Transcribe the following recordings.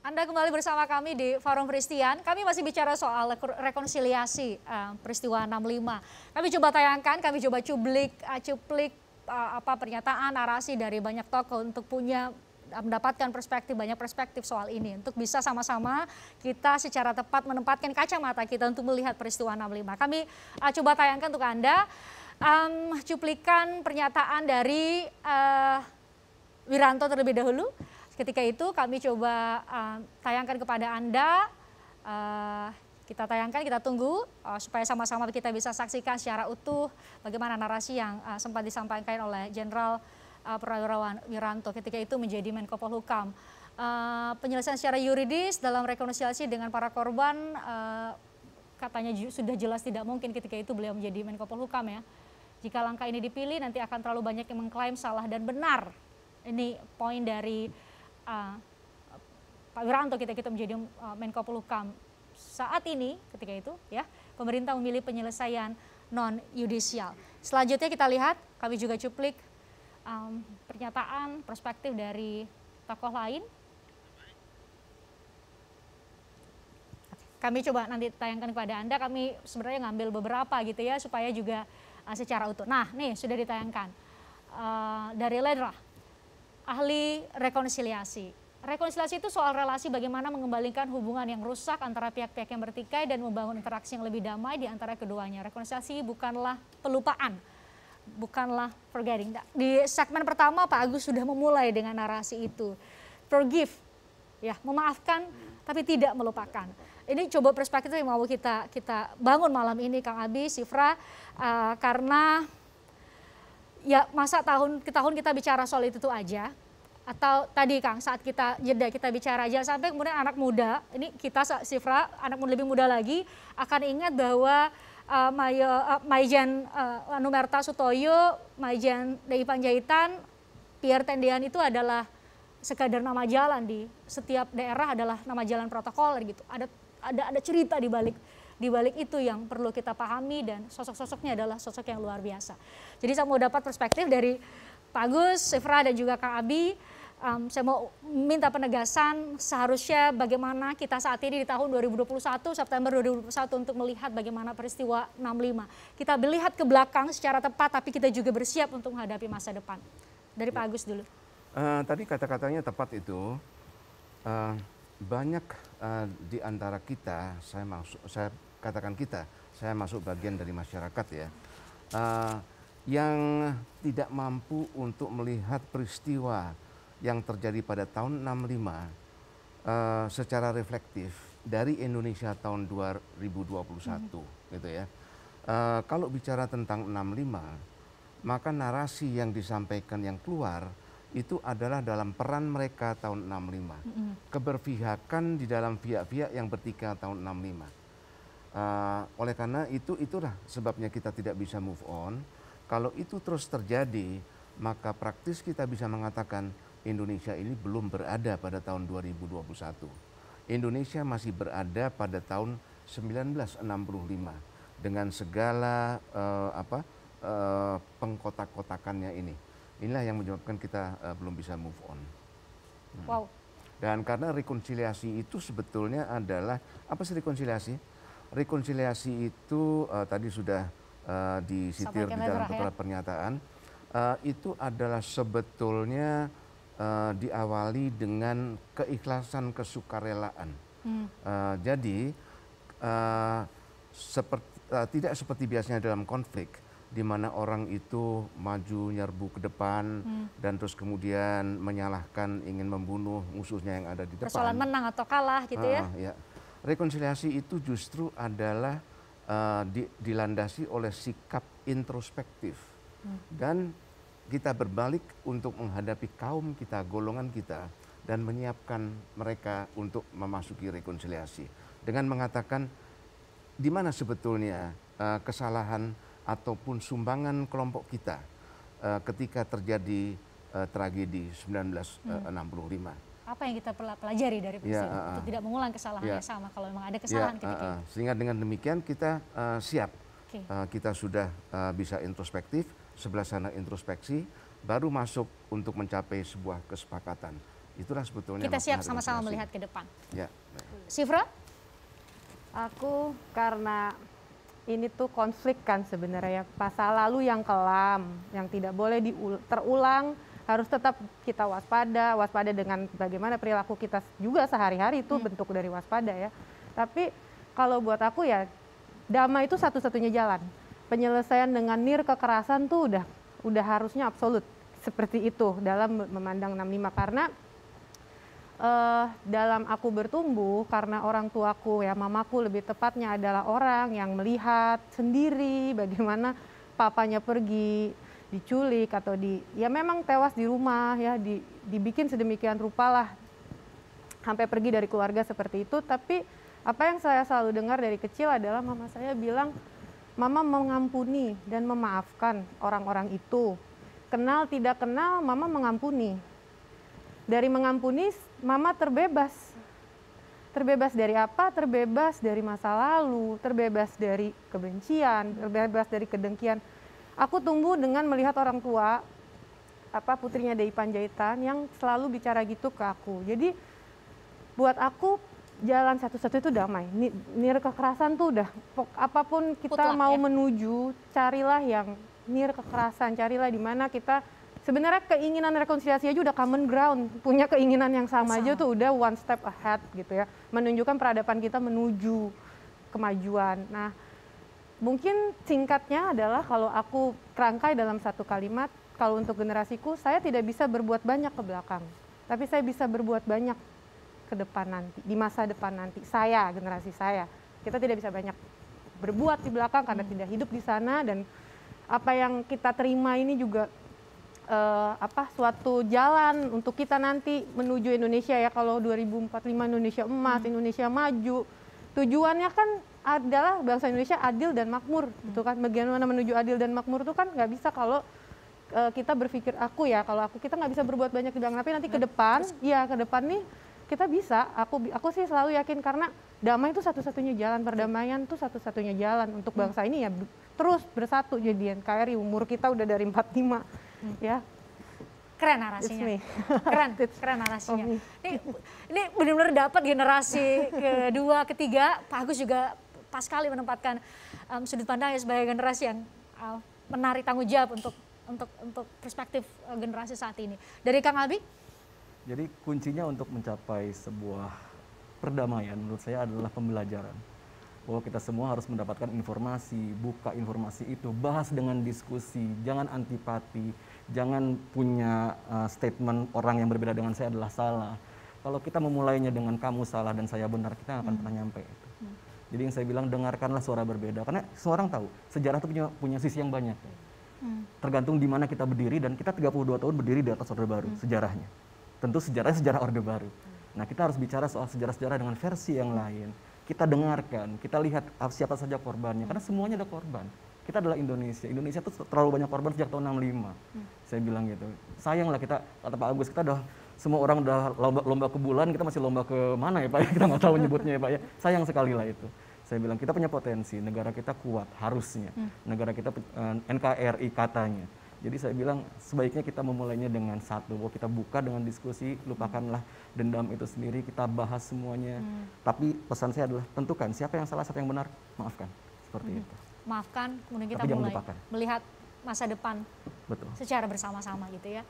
Anda kembali bersama kami di Forum Kristian. Kami masih bicara soal rekonsiliasi uh, peristiwa 65. Kami coba tayangkan, kami coba eh, cuplik, uh, eh, cuplik uh, apa pernyataan, narasi dari banyak tokoh untuk punya mendapatkan perspektif banyak perspektif soal ini untuk bisa sama-sama kita secara tepat menempatkan kacamata kita untuk melihat peristiwa 65. Kami uh, coba tayangkan untuk Anda um, cuplikan pernyataan dari uh, Wiranto terlebih dahulu Ketika itu kami coba uh, tayangkan kepada Anda, uh, kita tayangkan, kita tunggu uh, supaya sama-sama kita bisa saksikan secara utuh bagaimana narasi yang uh, sempat disampaikan oleh Jenderal uh, Wiranto ketika itu menjadi Menko Polhukam. Uh, penyelesaian secara yuridis dalam rekonsiliasi dengan para korban uh, katanya sudah jelas tidak mungkin ketika itu beliau menjadi Menko Polhukam ya. Jika langkah ini dipilih nanti akan terlalu banyak yang mengklaim salah dan benar. Ini poin dari uh, Pak Wiranto kita kita menjadi uh, Menko Polhukam saat ini ketika itu ya pemerintah memilih penyelesaian non yudisial. Selanjutnya kita lihat kami juga cuplik um, pernyataan perspektif dari tokoh lain. Kami coba nanti tayangkan kepada Anda, kami sebenarnya ngambil beberapa gitu ya, supaya juga e, secara utuh. Nah, nih sudah ditayangkan uh, dari Ledra ahli rekonsiliasi. Rekonsiliasi itu soal relasi bagaimana mengembalikan hubungan yang rusak antara pihak-pihak yang bertikai dan membangun interaksi yang lebih damai di antara keduanya. Rekonsiliasi bukanlah pelupaan, bukanlah forgetting. Di segmen pertama Pak Agus sudah memulai dengan narasi itu. Forgive, ya memaafkan tapi tidak melupakan. Ini coba perspektif yang mau kita kita bangun malam ini Kang Abi, Sifra, uh, karena ya masa tahun ke tahun kita bicara soal itu tuh aja atau tadi Kang saat kita jeda kita bicara aja sampai kemudian anak muda ini kita Sifra anak muda lebih muda lagi akan ingat bahwa uh, Mayo, uh, eh, Mayjen uh, eh, Anumerta Sutoyo, Mayjen Dei Panjaitan, Pierre Tendean itu adalah sekadar nama jalan di setiap daerah adalah nama jalan protokol gitu. Ada ada ada cerita di balik di balik itu yang perlu kita pahami dan sosok-sosoknya adalah sosok yang luar biasa. Jadi saya mau dapat perspektif dari Pak Agus, Sifra dan juga Kak Abi. Um, saya mau minta penegasan seharusnya bagaimana kita saat ini di tahun 2021, September 2021 untuk melihat bagaimana peristiwa 65. Kita melihat ke belakang secara tepat tapi kita juga bersiap untuk menghadapi masa depan. Dari Pak ya. Agus dulu. Uh, tadi kata-katanya tepat itu. Uh, banyak uh, di antara kita, saya maksud, saya katakan kita, saya masuk bagian dari masyarakat ya, uh, yang tidak mampu untuk melihat peristiwa yang terjadi pada tahun 65 uh, eh, secara reflektif dari Indonesia tahun 2021 hmm. gitu ya. Uh, kalau bicara tentang 65 maka narasi yang disampaikan yang keluar itu adalah dalam peran mereka tahun 65. Mm -hmm. Keberpihakan di dalam pihak-pihak yang bertiga tahun 65. Uh, oleh karena itu itulah sebabnya kita tidak bisa move on. Kalau itu terus terjadi, maka praktis kita bisa mengatakan Indonesia ini belum berada pada tahun 2021. Indonesia masih berada pada tahun 1965 dengan segala uh, apa uh, pengkotak-kotakannya ini. Inilah yang menyebabkan kita uh, belum bisa move on. Hmm. Wow. Dan karena rekonsiliasi itu sebetulnya adalah apa sih rekonsiliasi? rekonsiliasi itu uh, tadi sudah uh, disitir di ya, dalam beberapa ya. pernyataan uh, itu adalah sebetulnya uh, diawali dengan keikhlasan kesukarelaan. Hmm. Uh, jadi uh, seperti, uh, tidak seperti biasanya dalam konflik di mana orang itu maju nyerbu ke depan hmm. dan terus kemudian menyalahkan ingin membunuh musuhnya yang ada di depan. Persoalan menang atau kalah gitu ya. ah, ya. ya rekonsiliasi itu justru adalah uh, di, dilandasi oleh sikap introspektif hmm. dan kita berbalik untuk menghadapi kaum kita, golongan kita dan menyiapkan mereka untuk memasuki rekonsiliasi dengan mengatakan di mana sebetulnya uh, kesalahan ataupun sumbangan kelompok kita uh, ketika terjadi uh, tragedi 1965. Hmm apa yang kita pelajari dari peristiwa ya, uh, untuk ah. tidak mengulang kesalahan ya, yang sama kalau memang ada ya, kesalahan ya, ketika uh, uh. sehingga dengan demikian kita uh, siap okay. uh, eh, kita sudah uh, bisa introspektif sebelah sana introspeksi baru masuk untuk mencapai sebuah kesepakatan itulah sebetulnya kita siap sama-sama melihat ke depan ya Sifra aku karena ini tuh konflik kan sebenarnya ya. masa lalu yang kelam yang tidak boleh terulang harus tetap kita waspada, waspada dengan bagaimana perilaku kita juga sehari-hari itu hmm. bentuk dari waspada ya. Tapi kalau buat aku ya damai itu satu-satunya jalan. Penyelesaian dengan nir kekerasan tuh udah udah harusnya absolut seperti itu dalam memandang 65 karena uh, dalam aku bertumbuh karena orang tuaku ya mamaku lebih tepatnya adalah orang yang melihat sendiri bagaimana papanya pergi diculik atau di ya memang tewas di rumah ya di, dibikin sedemikian rupa lah sampai pergi dari keluarga seperti itu tapi apa yang saya selalu dengar dari kecil adalah mama saya bilang mama mengampuni dan memaafkan orang-orang itu kenal tidak kenal mama mengampuni dari mengampuni mama terbebas terbebas dari apa terbebas dari masa lalu terbebas dari kebencian terbebas dari kedengkian Aku tumbuh dengan melihat orang tua apa putrinya Dei Panjaitan yang selalu bicara gitu ke aku. Jadi buat aku jalan satu-satu itu damai. Nir kekerasan tuh udah apapun kita Putlah, mau ya? menuju, carilah yang nir kekerasan, carilah di mana kita sebenarnya keinginan rekonsiliasi aja udah common ground, punya keinginan yang sama, sama aja tuh udah one step ahead gitu ya, menunjukkan peradaban kita menuju kemajuan. Nah, Mungkin singkatnya adalah kalau aku kerangkai dalam satu kalimat, kalau untuk generasiku saya tidak bisa berbuat banyak ke belakang, tapi saya bisa berbuat banyak ke depan nanti, di masa depan nanti. Saya, generasi saya, kita tidak bisa banyak berbuat di belakang karena hmm. tidak hidup di sana dan apa yang kita terima ini juga uh, apa suatu jalan untuk kita nanti menuju Indonesia ya kalau 2045 Indonesia emas, hmm. Indonesia maju. Tujuannya kan adalah bangsa Indonesia adil dan makmur hmm. gitu kan bagaimana menuju adil dan makmur itu kan nggak bisa kalau uh, kita berpikir aku ya kalau aku kita nggak bisa berbuat banyak di belakang tapi nanti ke iya. depan ya ke depan nih kita bisa aku aku sih selalu yakin karena damai itu satu-satunya jalan perdamaian itu satu-satunya jalan untuk hmm. bangsa ini ya terus bersatu jadi NKRI umur kita udah dari 45 hmm. ya keren narasinya. Keren, keren narasinya. Ini, ini benar-benar dapat generasi kedua, ketiga. Pak Agus juga pas sekali menempatkan um, sudut pandang ya sebagai generasi yang uh, menarik tanggung jawab untuk untuk untuk perspektif uh, generasi saat ini. Dari Kang Albi? Jadi kuncinya untuk mencapai sebuah perdamaian menurut saya adalah pembelajaran bahwa kita semua harus mendapatkan informasi, buka informasi itu, bahas dengan diskusi, jangan antipati, jangan punya uh, statement orang yang berbeda dengan saya adalah salah. Kalau kita memulainya dengan kamu salah dan saya benar, kita akan hmm. pernah nyampe itu. Jadi yang saya bilang dengarkanlah suara berbeda karena semua orang tahu sejarah itu punya punya sisi yang banyak. Hmm. Tergantung di mana kita berdiri dan kita 32 tahun berdiri di atas Orde Baru hmm. sejarahnya. Tentu sejarah sejarah Orde Baru. Hmm. Nah, kita harus bicara soal sejarah-sejarah dengan versi yang lain. Kita dengarkan, kita lihat siapa saja korbannya karena semuanya ada korban. Kita adalah Indonesia. Indonesia itu terlalu banyak korban sejak tahun 65. Hmm. Saya bilang gitu. Sayanglah kita kata Pak Agus kita udah semua orang udah lomba, lomba ke bulan, kita masih lomba ke mana ya Pak? Kita nggak tahu nyebutnya ya Pak ya. Sayang sekali lah itu saya bilang kita punya potensi, negara kita kuat harusnya, hmm. negara kita uh, eh, NKRI katanya. Jadi saya bilang sebaiknya kita memulainya dengan satu, bahwa kita buka dengan diskusi, lupakanlah dendam itu sendiri, kita bahas semuanya. Hmm. Tapi pesan saya adalah tentukan siapa yang salah, siapa yang benar, maafkan. Seperti hmm. itu. Maafkan, kemudian kita Tapi mulai melihat masa depan Betul. secara bersama-sama gitu ya.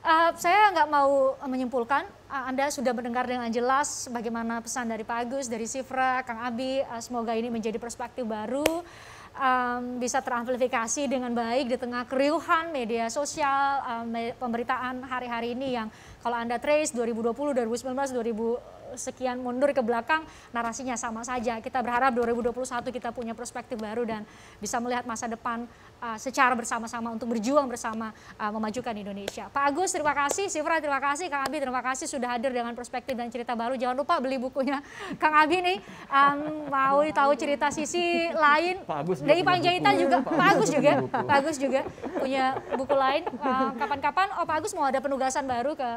Uh, saya nggak mau menyimpulkan, uh, Anda sudah mendengar dengan jelas bagaimana pesan dari Pak Agus, dari Sifra, Kang Abi, uh, semoga ini menjadi perspektif baru, um, bisa teramplifikasi dengan baik di tengah keriuhan media sosial, um, pemberitaan hari-hari ini yang kalau Anda trace 2020, 2019, 2000, sekian mundur ke belakang narasinya sama saja. Kita berharap 2021 kita punya perspektif baru dan bisa melihat masa depan uh, secara bersama-sama untuk berjuang bersama uh, memajukan Indonesia. Pak Agus terima kasih, Sifra terima kasih, Kang Abi terima kasih sudah hadir dengan perspektif dan cerita baru. Jangan lupa beli bukunya Kang Abi nih um, mau tahu cerita sisi lain Pak Agus dari Panjaitan juga Pak, Pak Agus juga Pak Agus juga punya buku lain um, kapan-kapan uh, oh Pak Agus mau ada penugasan baru ke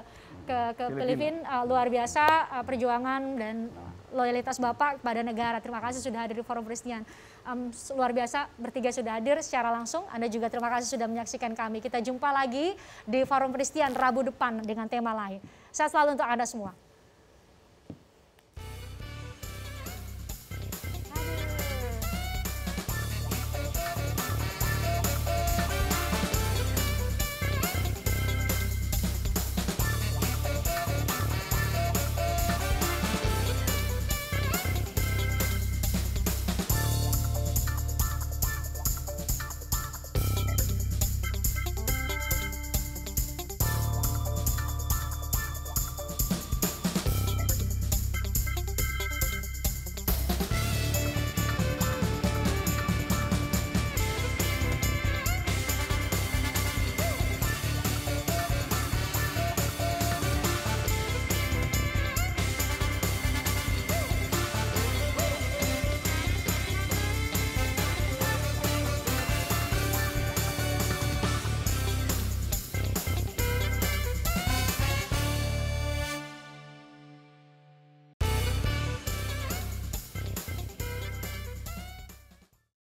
ke, ke Filipina uh, luar biasa uh, perjuangan dan loyalitas Bapak kepada negara. Terima kasih sudah hadir di Forum Kristian. Um, luar biasa bertiga sudah hadir secara langsung. Anda juga terima kasih sudah menyaksikan kami. Kita jumpa lagi di Forum Kristian Rabu depan dengan tema lain. Saya selalu untuk Anda semua.